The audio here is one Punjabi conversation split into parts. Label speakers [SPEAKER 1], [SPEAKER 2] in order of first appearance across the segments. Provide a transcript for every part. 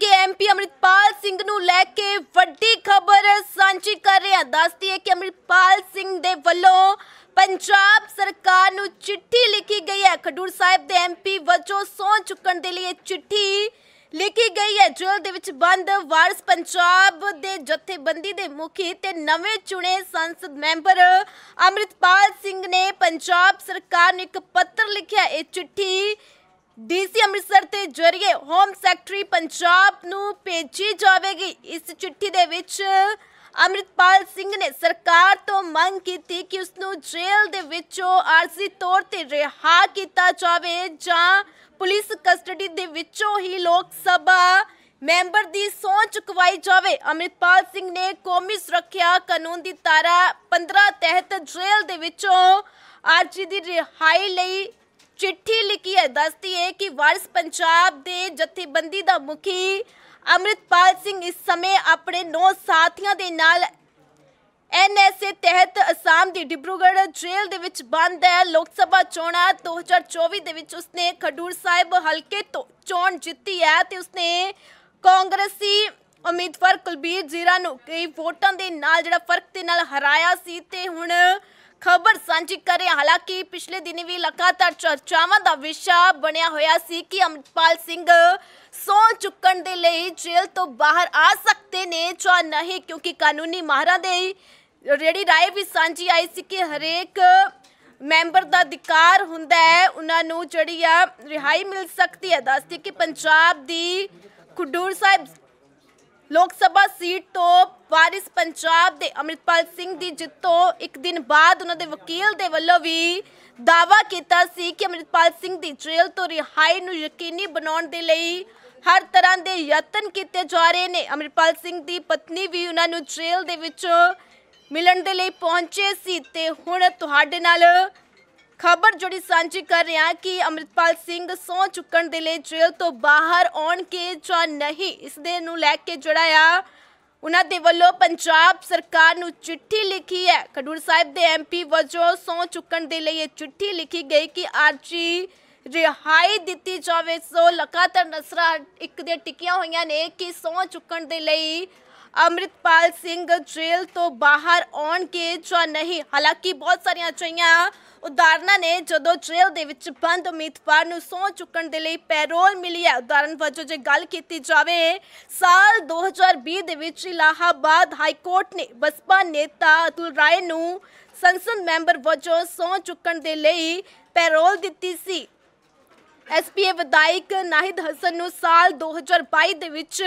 [SPEAKER 1] ਕਿ ਐਮਪੀ ਅਮਰਿਤਪਾਲ ਸਿੰਘ ਨੂੰ ਲੈ ਕੇ ਵੱਡੀ ਖਬਰ ਸਾਂਝੀ ਕਰ ਰਹੇ ਹਾਂ ਦੱਸਦੀ ਹੈ ਕਿ ਅਮਰਿਤਪਾਲ ਸਿੰਘ ਦੇ ਵੱਲੋਂ ਪੰਜਾਬ ਸਰਕਾਰ ਨੂੰ ਚਿੱਠੀ ਲਿਖੀ ਗਈ ਹੈ ਖਡੂਰ ਸਾਹਿਬ ਦੇ ਐਮਪੀ ਵੱਜੋਂ ਸੌਂ ਚੁੱਕਣ ਦੇ ਲਈ ਚਿੱਠੀ ਲਿਖੀ ਗਈ ਹੈ ਜੇਲ੍ਹ ਦੇ ਵਿੱਚ ਬੰਦ ਵਾਰਸ ਪੰਜਾਬ ਦੇ ਜਥੇਬੰਦੀ ਦੇ ਮੁਖੀ ਤੇ ਨਵੇਂ ਚੁਣੇ ਸੰਸਦ ਮੈਂਬਰ ਅਮਰਿਤਪਾਲ ਸਿੰਘ ਨੇ ਪੰਜਾਬ ਸਰਕਾਰ ਨੂੰ ਇੱਕ ਪੱਤਰ ਲਿਖਿਆ ਇਹ ਚਿੱਠੀ ਡੀਸੀ ਅੰਮ੍ਰਿਤਸਰ ਤੇ ਜ਼ਰੀਏ ਹੋਮ ਸੈਕਟਰੀ ਪੰਜਾਬ ਨੂੰ ਭੇਜੀ ਜਾਵੇਗੀ ਇਸ ਚਿੱਠੀ ਦੇ ਵਿੱਚ ਅਮਰਿਤਪਾਲ ਸਿੰਘ ਨੇ ਸਰਕਾਰ ਤੋਂ ਮੰਗ ਕੀਤੀ ਕਿ ਉਸ ਨੂੰ ਜੇਲ੍ਹ ਦੇ ਵਿੱਚੋਂ ਆਰਜ਼ੀ ਤੌਰ ਤੇ ਰਿਹਾ ਕੀਤਾ ਜਾਵੇ ਜਾਂ ਪੁਲਿਸ ਕਸਟਡੀ ਦੇ ਵਿੱਚੋਂ ਹੀ ਲੋਕ ਸਭਾ ਮੈਂਬਰ ਦੀ ਸੋਚ ਚੁਕਵਾਈ ਜਾਵੇ ਅਮਰਿਤਪਾਲ ਸਿੰਘ ਨੇ ਕੌਮੀ ਸੁਰੱਖਿਆ ਕਾਨੂੰਨ ਦੀ ਧਾਰਾ 15 ਤਹਿਤ ਜੇਲ੍ਹ ਦੇ ਵਿੱਚੋਂ ਆਰਜੀ ਦੀ ਰਿਹਾਈ ਲਈ ਚਿੱਠੀ ਲਿਖੀ ਹੈ ਦੱਸਦੀ ਹੈ ਕਿ ਵਾਰਿਸ ਪੰਜਾਬ ਦੇ ਜਥੇਬੰਦੀ ਦਾ ਮੁਖੀ ਅਮਰਿਤਪਾਲ ਸਿੰਘ ਇਸ ਸਮੇਂ ਆਪਣੇ ਨੌ ਸਾਥੀਆਂ ਦੇ ਨਾਲ ਐਨਐਸਏ ਤਹਿਤ ਅਸਾਮ ਦੀ ਡਿਬਰੂਗੜ੍ਹ ਜੇਲ੍ਹ ਦੇ ਵਿੱਚ ਬੰਦ ਹੈ ਲੋਕ ਸਭਾ ਚੋਣਾਂ 2024 ਦੇ ਵਿੱਚ ਉਸਨੇ ਖਡੂਰ ਸਾਹਿਬ ਹਲਕੇ ਤੋਂ ਚੋਣ ਜਿੱਤੀ ਹੈ ਤੇ ਉਸਨੇ ਕਾਂਗਰਸੀ ਉਮੀਦਵਾਰ ਕੁਲਬੀਰ ਜੀਰਾ ਨੂੰ ਕਈ ਵੋਟਾਂ ਦੇ ਨਾਲ ਜਿਹੜਾ ਫਰਕ ਦੇ ਨਾਲ ਹਰਾਇਆ ਸੀ ਤੇ ਹੁਣ ਖਬਰ ਸਾਂਝੀ ਕਰੇ ਹਾਲਾਂਕਿ ਪਿਛਲੇ ਦਿਨੀ ਵੀ ਲਗਾਤਾਰ ਚਰਚਾਵਾਂ ਦਾ ਵਿਸ਼ਾ ਬਣਿਆ ਹੋਇਆ ਸੀ ਕਿ ਅਮਰਪਾਲ ਸਿੰਘ ਸੌ ਚੁੱਕਣ ਦੇ ਲਈ ਜੇਲ੍ਹ ਤੋਂ ਬਾਹਰ ਆ ਸਕਦੇ ਨੇ ਜਾਂ ਨਹੀਂ ਕਿਉਂਕਿ ਕਾਨੂੰਨੀ ਮਾਹਰਾਂ ਦੇ ਰੇੜੀ ਰਾਏ ਵੀ ਸਾਂਝੀ ਆਈ ਸੀ ਕਿ ਹਰੇਕ ਮੈਂਬਰ ਦਾ ਅਧਿਕਾਰ ਹੁੰਦਾ ਹੈ ਉਹਨਾਂ ਨੂੰ ਜਿਹੜੀ ਆ ਰਿਹਾਈ ਮਿਲ ਸਕਦੀ ਹੈ ਦੱਸਦੀ ਕਿ ਪੰਜਾਬ ਦੀ ਖੁੱਡੂਰ ਸਾਹਿਬ ਲੋਕ ਸਭਾ ਸੀਟ ਤੋਂ ਵਾਰਿਸ ਪੰਜਾਬ ਦੇ ਅਮਰਿਤਪਾਲ ਸਿੰਘ ਦੀ ਜਿੱਤ ਤੋਂ ਇੱਕ ਦਿਨ ਬਾਅਦ ਉਹਨਾਂ ਦੇ ਵਕੀਲ ਦੇ ਵੱਲੋਂ ਵੀ ਦਾਵਾ ਕੀਤਾ ਸੀ ਕਿ ਅਮਰਿਤਪਾਲ ਸਿੰਘ ਦੀ ਜੇਲ੍ਹ ਤੋਂ ਰਿਹਾਈ ਨੂੰ ਯਕੀਨੀ ਬਣਾਉਣ ਦੇ ਲਈ ਹਰ ਤਰ੍ਹਾਂ ਦੇ ਯਤਨ ਕੀਤੇ ਜਾ ਰਹੇ ਨੇ ਅਮਰਿਤਪਾਲ ਸਿੰਘ ਦੀ ਪਤਨੀ ਵੀ ਉਹਨਾਂ ਨੂੰ ਜੇਲ੍ਹ ਦੇ ਵਿੱਚ ਮਿਲਣ ਦੇ ਲਈ ਪਹੁੰਚੇ ਸੀ ਤੇ ਹੁਣ ਤੁਹਾਡੇ ਨਾਲ ਖਬਰ ਜਿਹੜੀ ਸਾਂਝੀ ਕਰ ਰਿਹਾ ਕਿ ਅਮਰਿਤਪਾਲ ਸਿੰਘ ਸੌ ਚੁੱਕਣ ਦੇ ਲਈ ਜੇਲ੍ਹ ਤੋਂ ਬਾਹਰ ਆਉਣ ਕੇ ਜਾਂ ਨਹੀਂ ਇਸ ਦੇ ਨੂੰ ਲੈ ਕੇ ਜਿਹੜਾ ਆ ਉਹਨਾਂ ਦੇ ਵੱਲੋਂ ਪੰਜਾਬ ਸਰਕਾਰ ਨੂੰ ਚਿੱਠੀ ਲਿਖੀ ਹੈ ਖਡੂਰ ਸਾਹਿਬ ਦੇ ਐਮਪੀ ਵੱਜੋਂ ਸੌ ਚੁੱਕਣ ਦੇ ਲਈ ਇਹ ਚਿੱਠੀ ਲਿਖੀ ਗਈ ਕਿ ਆਰਜੀ ਰਿਹਾਈ ਦਿੱਤੀ ਜਾਵੇ ਸੋ ਲਗਾਤਾਰ ਨਸਰਾ ਇੱਕ ਦੇ ਟਿਕੀਆਂ ਹੋਈਆਂ ਨੇ ਕਿ ਸੌ ਚੁੱਕਣ ਦੇ ਲਈ ਅਮਰਿਤਪਾਲ ਸਿੰਘ ਜੇਲ੍ਹ ਤੋਂ ਬਾਹਰ ਆਉਣ ਕੇ ਜਾਂ ਨਹੀਂ ਹਾਲਾਂਕਿ ਬਹੁਤ ਸਾਰੀਆਂ ਚਈਆਂ ਉਦਾਹਰਨਾਂ ਨੇ ਜਦੋਂ ਜੇਲ੍ਹ ਦੇ ਵਿੱਚ ਬੰਦ ਉਮੀਦਵਾਰ ਨੂੰ ਸੌਂ ਚੁੱਕਣ ਦੇ ਲਈ ਪੈਰੋਲ ਮਿਲੀ ਹੈ ਉਦਾਹਰਨ ਵਜੋਂ ਜੇ ਗੱਲ ਕੀਤੀ ਜਾਵੇ ਸਾਲ 2020 ਦੇ ਵਿੱਚ ਇਲਾਹਾਬਾਦ ਹਾਈ ਕੋਰਟ ਨੇ ਬਸਪਾ ਨੇਤਾ ਅਤੁਲ ਰਾਏ ਨੂੰ ਸੰਸਦ ਮੈਂਬਰ ਵਜੋਂ ਸੌਂ ਚੁੱਕਣ ਦੇ ਲਈ ਪੈਰੋਲ ਦਿੱਤੀ ਸੀ ਐਸਪੀਏ ਵਿਧਾਇਕ ਨਾਹਿਦ ਹਸਨ ਨੂੰ ਸਾਲ 2022 ਦੇ ਵਿੱਚ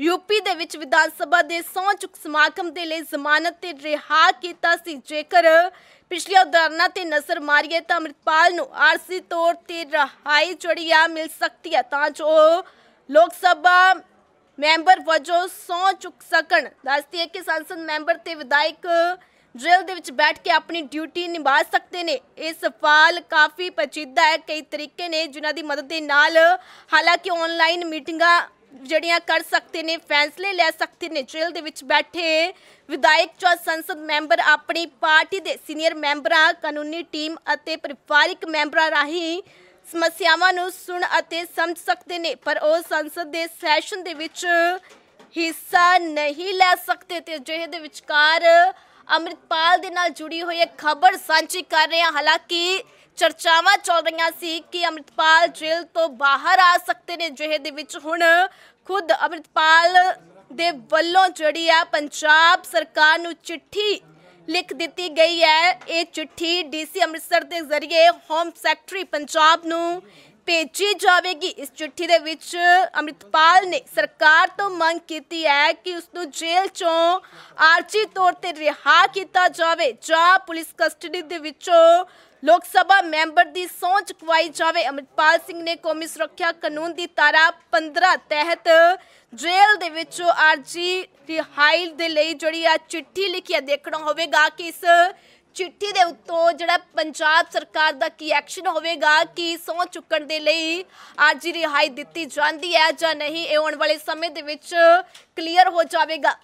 [SPEAKER 1] ਯੂਪੀ ਦੇ ਵਿੱਚ ਵਿਧਾਨ ਸਭਾ ਦੇ ਸੌਂ ਚੁੱਕ ਸਮਾਗਮ ਦੇ ਲਈ ਜ਼ਮਾਨਤ ਤੇ ਰਿਹਾ ਕੀਤਾ ਸੀ ਜੇਕਰ ਪਿਛਲੇ ਉਦਾਹਰਨਾਂ ਤੇ ਨਜ਼ਰ ਮਾਰੀਏ ਤਾਂ ਅਮਰਿਤਪਾਲ ਨੂੰ ਆਰਸੀ ਤੌਰ ਤੇ ਰਹਾਈ ਚੜੀਆ ਮਿਲ ਸਕਦੀ ਹੈ ਤਾਂ ਜੋ ਲੋਕ ਸਭਾ ਮੈਂਬਰ ਵਜੋਂ ਸੌਂ ਚੁੱਕ ਸਕਣ ਦੱਸਦੀ ਹੈ ਕਿ ਸੰਸਦ ਮੈਂਬਰ ਤੇ ਵਿਧਾਇਕ ਜੇਲ੍ਹ ਦੇ ਵਿੱਚ ਬੈਠ ਕੇ ਆਪਣੀ ਡਿਊਟੀ ਨਿਭਾ ਸਕਦੇ ਨੇ ਇਹ ਸਵਾਲ ਕਾਫੀ ਪਚੀਦਾ ਹੈ ਕਈ ਤਰੀਕੇ ਨੇ ਜਿਨ੍ਹਾਂ ਦੀ ਮਦਦ ਦੇ ਨਾਲ ਹਾਲਾਂਕਿ ਆਨਲਾਈਨ ਮੀਟਿੰਗਾਂ ਜਿਹੜੀਆਂ ਕਰ ਸਕਦੇ ਨੇ ਫੈਸਲੇ ਲੈ ਸਕਦੇ ਨੇ ਜੇਲ੍ਹ ਦੇ ਵਿੱਚ ਬੈਠੇ ਵਿਧਾਇਕ ਚਾ ਸੰਸਦ ਮੈਂਬਰ ਆਪਣੀ ਪਾਰਟੀ ਦੇ ਸੀਨੀਅਰ ਮੈਂਬਰਾਂ ਕਾਨੂੰਨੀ ਟੀਮ ਅਤੇ ਪਰਿਵਾਰਿਕ ਮੈਂਬਰਾਂ ਰਾਹੀਂ ਸਮੱਸਿਆਵਾਂ ਨੂੰ ਸੁਣ ਅਤੇ ਸਮਝ ਸਕਦੇ ਨੇ ਪਰ ਉਹ ਸੰਸਦ ਦੇ ਸੈਸ਼ਨ ਦੇ ਵਿੱਚ ਹਿੱਸਾ ਨਹੀਂ ਲੈ ਸਕਦੇ ਤੇ ਜਿਹੇ ਦੇ ਵਿਚਕਾਰ ਅਮਰਿਤਪਾਲ ਦੇ ਨਾਲ ਜੁੜੀ ਹੋਈ ਇੱਕ ਖਬਰ ਸਾਂਝੀ ਕਰ ਰਹੇ ਹਾਂ ਹਾਲਾਂਕਿ ਚਰਚਾਵਾਂ ਚੱਲ ਰਹੀਆਂ ਸੀ ਕਿ ਅਮਰਿਤਪਾਲ ਜੇਲ ਤੋਂ ਬਾਹਰ ਆ ਸਕਦੇ ਨੇ ਜਿਹੇ ਦੇ ਵਿੱਚ ਹੁਣ ਖੁਦ ਅਮਰਿਤਪਾਲ ਦੇ ਵੱਲੋਂ ਜਿਹੜੀ ਆ ਪੰਜਾਬ ਸਰਕਾਰ ਨੂੰ ਚਿੱਠੀ ਲਿਖ ਦਿੱਤੀ ਗਈ ਹੈ ਇਹ ਚਿੱਠੀ ਡੀਸੀ ਅੰਮ੍ਰਿਤਸਰ ਦੇ ਜ਼ਰੀਏ ਹੋਮ ਸੈਕਟਰੀ ਪੰਜਾਬ ਨੂੰ ਭੇਜੀ ਜਾਵੇਗੀ ਇਸ ਚਿੱਠੀ ਦੇ ਵਿੱਚ ਅਮਰਿਤਪਾਲ ਨੇ ਸਰਕਾਰ ਤੋਂ ਮੰਗ ਕੀਤੀ ਹੈ ਕਿ ਉਸ ਨੂੰ ਜੇਲ੍ਹ ਚੋਂ ਆਰਜੀ ਤੌਰ ਤੇ ਰਿਹਾ ਕੀਤਾ ਜਾਵੇ ਜਾਂ ਪੁਲਿਸ ਕਸਟਡੀ ਦੇ ਵਿੱਚੋਂ ਲੋਕ ਸਭਾ ਮੈਂਬਰ ਦੀ ਸੌਂਚ ਕੁਵਾਈ ਜਾਵੇ ਅਮਰਿਤਪਾਲ ਸਿੰਘ ਨੇ ਕੌਮੀ ਸੁਰੱਖਿਆ ਕਾਨੂੰਨ ਦੀ ਤਾਰਾ 15 ਤਹਿਤ ਜੇਲ੍ਹ ਦੇ ਵਿੱਚੋਂ ਆਰਜੀ ਰਿਹਾਈ ਦੇ ਲਈ ਜਿਹੜੀ ਆ ਚਿੱਠੀ ਲਿਖੀ ਆ ਦੇਖਣਾ ਹੋਵੇਗਾ ਕਿ ਇਸ ਚਿੱਠੀ ਦੇ ਉੱਤੋਂ ਜਿਹੜਾ ਪੰਜਾਬ ਸਰਕਾਰ ਦਾ ਕੀ ਐਕਸ਼ਨ ਹੋਵੇਗਾ ਕਿ ਸੌ ਚੁੱਕਣ ਦੇ ਲਈ ਅੱਜ ਰਿਹਾਈ ਦਿੱਤੀ ਜਾਂਦੀ ਹੈ ਜਾਂ ਨਹੀਂ ਇਹ ਆਉਣ ਵਾਲੇ ਸਮੇਂ ਦੇ ਵਿੱਚ ਕਲੀਅਰ ਹੋ ਜਾਵੇਗਾ